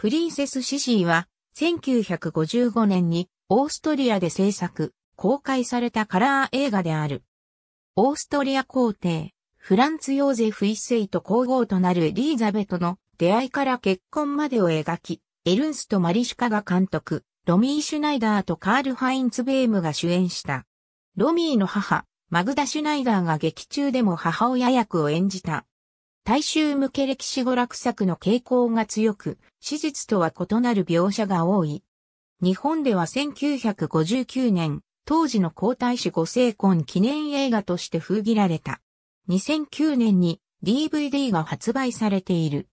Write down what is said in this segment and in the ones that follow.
プリンセス・シシーは、1955年にオーストリアで制作、公開されたカラー映画である。オーストリア皇帝、フランツ・ヨーゼフ一世と皇后となるエリーザベトの出会いから結婚までを描き、エルンスト・マリシュカが監督、ロミー・シュナイダーとカール・ハインツ・ベームが主演した。ロミーの母、マグダ・シュナイダーが劇中でも母親役を演じた。大衆向け歴史娯楽作の傾向が強く、史実とは異なる描写が多い。日本では1959年、当時の皇太子ご成婚記念映画として封切られた。2009年に DVD が発売されている。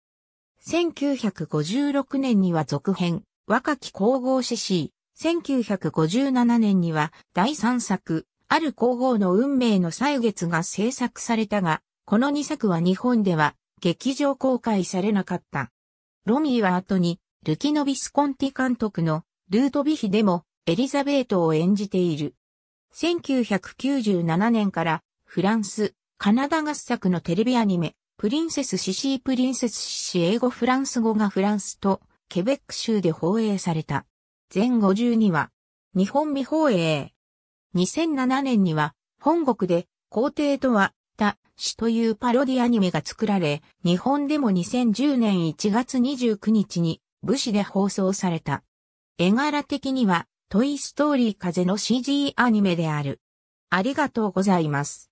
1956年には続編、若き皇后獅子、1957年には第3作、ある皇后の運命の歳月が制作されたが、この2作は日本では劇場公開されなかった。ロミーは後に、ルキノビスコンティ監督のルートビヒでもエリザベートを演じている。1997年からフランス、カナダ合作のテレビアニメ、プリンセスシシープリンセスシシ英語フランス語がフランスとケベック州で放映された。全52話、日本未放映。2007年には本国で皇帝とはった死というパロディアニメが作られ、日本でも2010年1月29日に武士で放送された。絵柄的にはトイストーリー風の CG アニメである。ありがとうございます。